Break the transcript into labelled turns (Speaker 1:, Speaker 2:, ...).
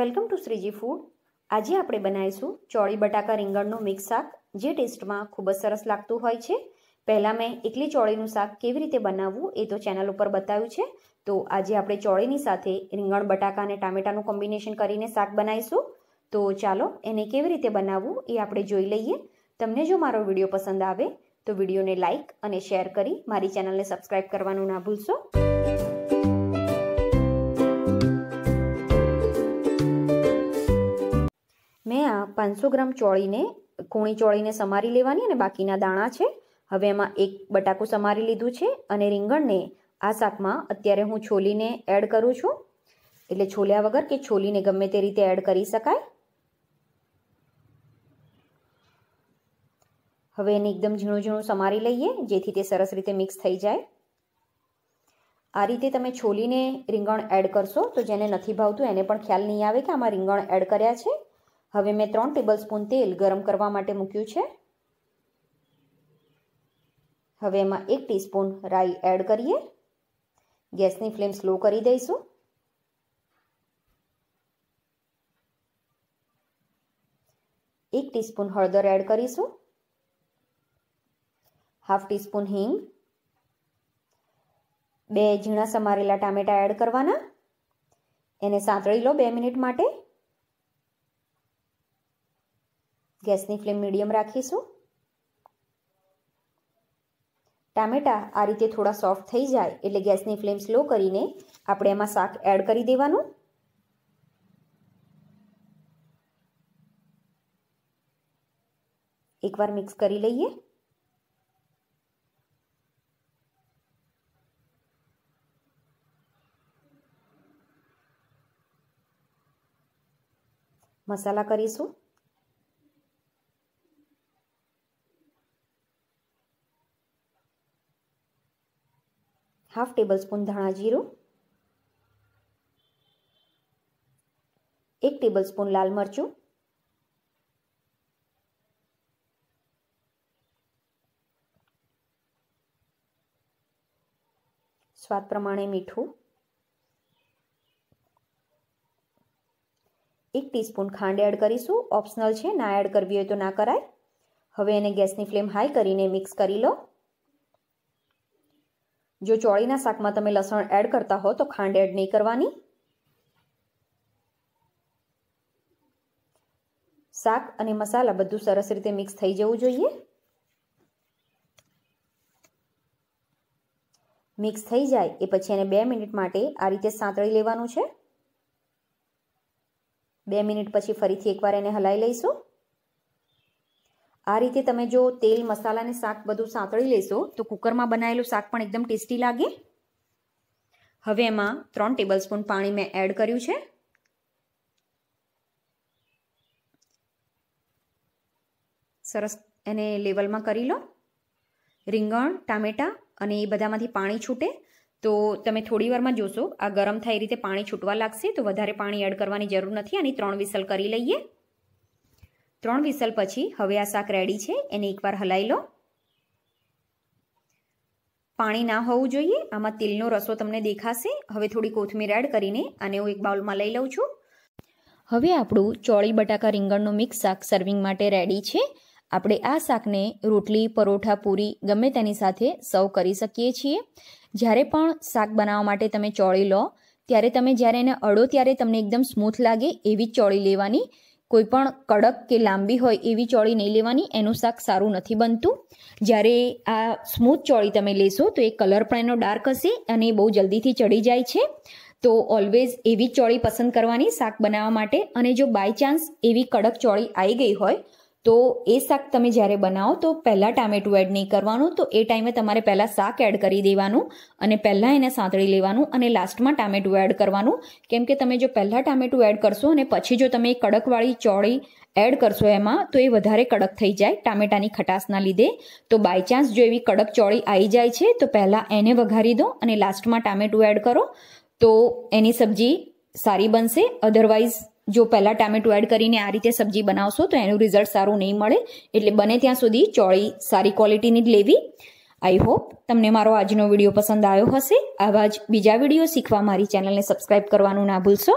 Speaker 1: welcome to Shriji food આજે આપણે બનાવીશું ચોળી બટાકા રીંગણનું મિક્સ શાક જે ટેસ્ટમાં ખૂબ જ સરસ લાગતું હોય છે પહેલાં મેં એકલી ચોળીનું શાક કેવી રીતે બનાવવું એ તો ચેનલ ઉપર બતાવ્યું છે તો આજે આપણે ચોળીની સાથે રીંગણ બટાકા અને ટામેટાનું કોમ્બિનેશન કરીને શાક બનાવીશું તો ચાલો એને કેવી રીતે બનાવવું એ આપણે જોઈ લઈએ તમને જો મારો વિડીયો પસંદ આવે તો વિડીયોને લાઇક અને શેર કરી મારી ચેનલને સબસ્ક્રાઈબ કરવાનું ના ભૂલશો પાંચસો ગ્રામ ચોળીને કૂણી ચોળીને સમારી લેવાની અને બાકીના દાણા છે હવે એમાં એક બટાકું સમારી લીધું છે અને રીંગણને આ શાકમાં અત્યારે હું છોલીને એડ કરું છું એટલે છોલ્યા વગર કે છોલીને ગમે તે રીતે એડ કરી શકાય હવે એને એકદમ ઝીણું ઝીણું સમારી લઈએ જેથી તે સરસ રીતે મિક્સ થઈ જાય આ રીતે તમે છોલીને રીંગણ એડ કરશો તો જેને નથી ભાવતું એને પણ ખ્યાલ નહીં આવે કે આમાં રીંગણ એડ કર્યા છે હવે મેં ત્રણ સ્પૂન તેલ ગરમ કરવા માટે મૂક્યું છે હવે એમાં એક ટીસ્પૂન રાઈ એડ કરીએ ગેસની ફ્લેમ સ્લો કરી દઈશું એક ટીસ્પૂન હળદર એડ કરીશું હાફ ટીસ્પૂન હિંગ બે ઝીણા સમારેલા ટામેટાં એડ કરવાના એને સાંતળી લો બે મિનિટ માટે ગેસની ફ્લેમ મીડિયમ રાખીશું ટામેટાં આ રીતે થોડા સોફ્ટ થઈ જાય એટલે ગેસની ફ્લેમ સ્લો કરીને આપણે એમાં શાક એડ કરી દેવાનું એકવાર મિક્સ કરી લઈએ મસાલા કરીશું હાફ ટેબલસ્પૂન ધાણા જીરું એક ટેબલસ્પૂન લાલ મરચું સ્વાદ પ્રમાણે મીઠું એક ટીસ્પૂન ખાંડ એડ કરીશું ઓપ્શનલ છે ના એડ કરવી હોય તો ના કરાય હવે એને ગેસની ફ્લેમ હાઈ કરીને મિક્સ કરી લો જો ચોળીના શાકમાં તમે લસણ એડ કરતા હો તો ખાંડ એડ નહીં કરવાની શાક અને મસાલા બધું સરસ રીતે મિક્સ થઈ જવું જોઈએ મિક્સ થઈ જાય એ પછી એને બે મિનિટ માટે આ રીતે સાંતળી લેવાનું છે બે મિનિટ પછી ફરીથી એકવાર એને હલાઈ લઈશું આ રીતે તમે જો તેલ મસાલા અને શાક બધું સાંતળી લેશો તો કુકરમાં બનાવેલું શાક પણ એકદમ ટેસ્ટી લાગે હવે એમાં ત્રણ ટેબલસ્પૂન પાણી મેં એડ કર્યું છે સરસ એને લેવલમાં કરી લો રીંગણ ટામેટાં અને એ બધામાંથી પાણી છૂટે તો તમે થોડી વારમાં જોશો આ ગરમ થાય રીતે પાણી છૂટવા લાગશે તો વધારે પાણી એડ કરવાની જરૂર નથી આની ત્રણ વિસલ કરી લઈએ ત્રણ વિસલ પછી હવે આ શાક રેડી છે એને એકવાર હલાઈ લો પાણી ના હોવું જોઈએ આમાં તેલનો રસો તમને દેખાશે હવે થોડી કોથમીર એડ કરીને અને હું એક બાઉલમાં લઈ લઉં છું હવે આપણું ચોળી બટાકા રીંગણનું મિક્સ શાક સર્વિંગ માટે રેડી છે આપણે આ શાકને રોટલી પરોઠા પૂરી ગમે તેની સાથે સર્વ કરી શકીએ છીએ જ્યારે પણ શાક બનાવવા માટે તમે ચોળી લો ત્યારે તમે જ્યારે એને અડો ત્યારે તમને એકદમ સ્મૂથ લાગે એવી જ ચોળી લેવાની કોઈ પણ કડક કે લાંબી હોય એવી ચોળી નહીં લેવાની એનું શાક સારું નથી બનતું જ્યારે આ સ્મૂથ ચોળી તમે લેશો તો એ કલર પણ એનો ડાર્ક હશે અને એ બહુ જલ્દીથી ચડી જાય છે તો ઓલવેઝ એવી ચોળી પસંદ કરવાની શાક બનાવવા માટે અને જો બાય ચાન્સ એવી કડક ચોળી આવી ગઈ હોય તો એ શાક તમે જ્યારે બનાવો તો પહેલાં ટામેટું એડ નહીં કરવાનું તો એ ટાઈમે તમારે પહેલાં શાક એડ કરી દેવાનું અને પહેલાં એને સાંતળી લેવાનું અને લાસ્ટમાં ટામેટું એડ કરવાનું કેમ કે તમે જો પહેલાં ટામેટું એડ કરશો અને પછી જો તમે કડકવાળી ચોળી એડ કરશો એમાં તો એ વધારે કડક થઈ જાય ટામેટાની ખટાશના લીધે તો બાય ચાન્સ જો એવી કડક ચોળી આવી જાય છે તો પહેલાં એને વઘારી દો અને લાસ્ટમાં ટામેટું એડ કરો તો એની સબ્જી સારી બનશે અધરવાઇઝ જો પહેલાં ટામેટું એડ કરીને આ રીતે સબ્જી બનાવશો તો એનું રિઝલ્ટ સારું નહીં મળે એટલે બને ત્યાં સુધી ચોળી સારી ક્વોલિટીની જ લેવી આઈ હોપ તમને મારો આજનો વિડીયો પસંદ આવ્યો હશે આવા જ બીજા વિડીયો શીખવા મારી ચેનલને સબસ્ક્રાઈબ કરવાનું ના ભૂલશો